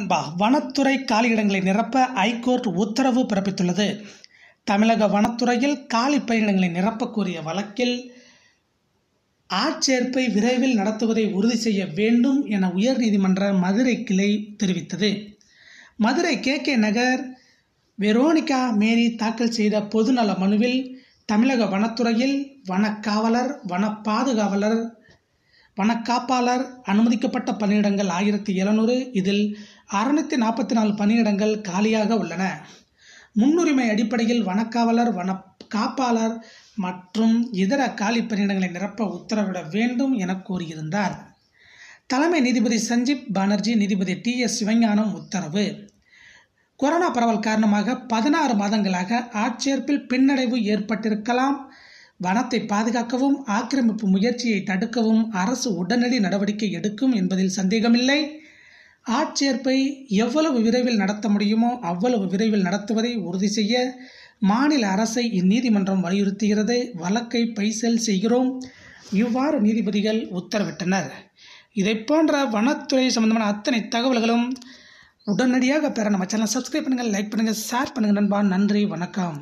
அன்பா வனத்துறை காலியிடங்களை நிரப்ப ஐகோர்ட் உத்தரவு பிறப்பித்துள்ளது தமிழக வனத்துறையில் காலி பணியிடங்களை நிரப்ப வழக்கில் ஆட்சேர்ப்பை விரைவில் நடத்துவதை உறுதி செய்ய வேண்டும் என உயர்நீதிமன்ற மதுரை கிளை தெரிவித்தது Madurai K K Nagar Veronica Mary தாக்கல் செய்த பொதுநல மனுவில் தமிழக வனத்துறையில் வனக்காவலர் வன பாதுகாவலர் வனக்காப்பாளர் அனுமதிக்கப்பட்ட பணியிடங்கள் ஆயிரத்தி எழுநூறு இதில் அறுநூத்தி நாற்பத்தி நாலு பணியிடங்கள் காலியாக உள்ளன முன்னுரிமை அடிப்படையில் வனக்காவலர் வன காப்பாளர் மற்றும் இதர காலி பணியிடங்களை நிரப்ப உத்தரவிட வேண்டும் என கூறியிருந்தார் தலைமை நீதிபதி சஞ்சீப் பானர்ஜி நீதிபதி டி எஸ் சிவஞானம் உத்தரவு கொரோனா பரவல் காரணமாக பதினாறு மாதங்களாக ஆட்சேர்ப்பில் பின்னடைவு ஏற்பட்டிருக்கலாம் வனத்தை பாதுகாக்கவும் ஆக்கிரமிப்பு முயற்சியை தடுக்கவும் அரசு உடனடி நடவடிக்கை எடுக்கும் என்பதில் சந்தேகமில்லை ஆட்சேர்ப்பை எவ்வளவு விரைவில் நடத்த முடியுமோ அவ்வளவு விரைவில் நடத்துவதை உறுதி செய்ய மாநில அரசை இந்நீதிமன்றம் வலியுறுத்துகிறது வழக்கை பைசல் செய்கிறோம் இவ்வாறு நீதிபதிகள் உத்தரவிட்டனர் இதை போன்ற வனத்துறை சம்பந்தமான அத்தனை தகவல்களும் உடனடியாக பெற நம்ம சேனல் சப்ஸ்கிரைப் பண்ணுங்கள் லைக் பண்ணுங்கள் ஷேர் பண்ணுங்கள் நண்பா நன்றி வணக்கம்